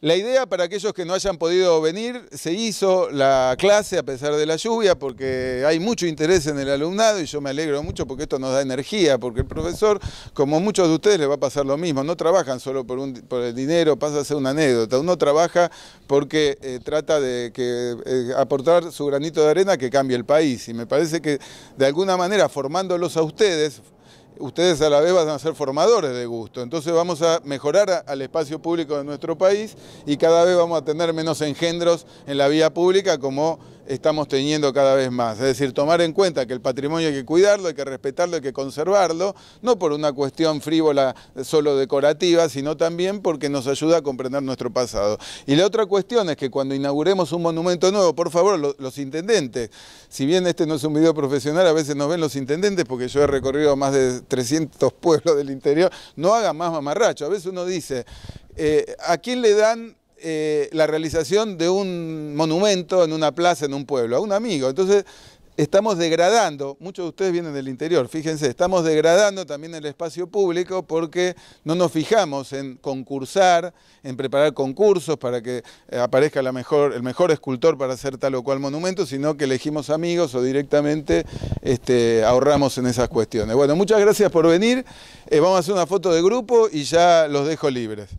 La idea para aquellos que no hayan podido venir, se hizo la clase a pesar de la lluvia porque hay mucho interés en el alumnado y yo me alegro mucho porque esto nos da energía, porque el profesor, como muchos de ustedes, les va a pasar lo mismo, no trabajan solo por, el dinero, pasa a ser una anécdota, uno trabaja porque eh, trata de eh, aportar su granito de arena que cambie el país y me parece que de alguna manera formándolos a ustedes, ustedes a la vez van a ser formadores de gusto. Entonces vamos a mejorar al espacio público de nuestro país y cada vez vamos a tener menos engendros en la vía pública como estamos teniendo cada vez más. Es decir, tomar en cuenta que el patrimonio hay que cuidarlo, hay que respetarlo, hay que conservarlo, no por una cuestión frívola eh, solo decorativa, sino también porque nos ayuda a comprender nuestro pasado. Y la otra cuestión es que cuando inauguremos un monumento nuevo, por favor, los, intendentes, si bien este no es un video profesional, a veces nos ven los intendentes porque yo he recorrido más de 300 pueblos del interior, no hagan más mamarracho. A veces uno dice, eh, ¿a quién le dan eh, la realización de un monumento en una plaza, en un pueblo, a un amigo. Entonces, estamos degradando, muchos de ustedes vienen del interior, fíjense, estamos degradando también el espacio público porque no nos fijamos en concursar, en preparar concursos para que eh, aparezca el mejor escultor para hacer tal o cual monumento, sino que elegimos amigos o directamente este, ahorramos en esas cuestiones. Bueno, muchas gracias por venir, eh, vamos a hacer una foto de grupo y ya los dejo libres.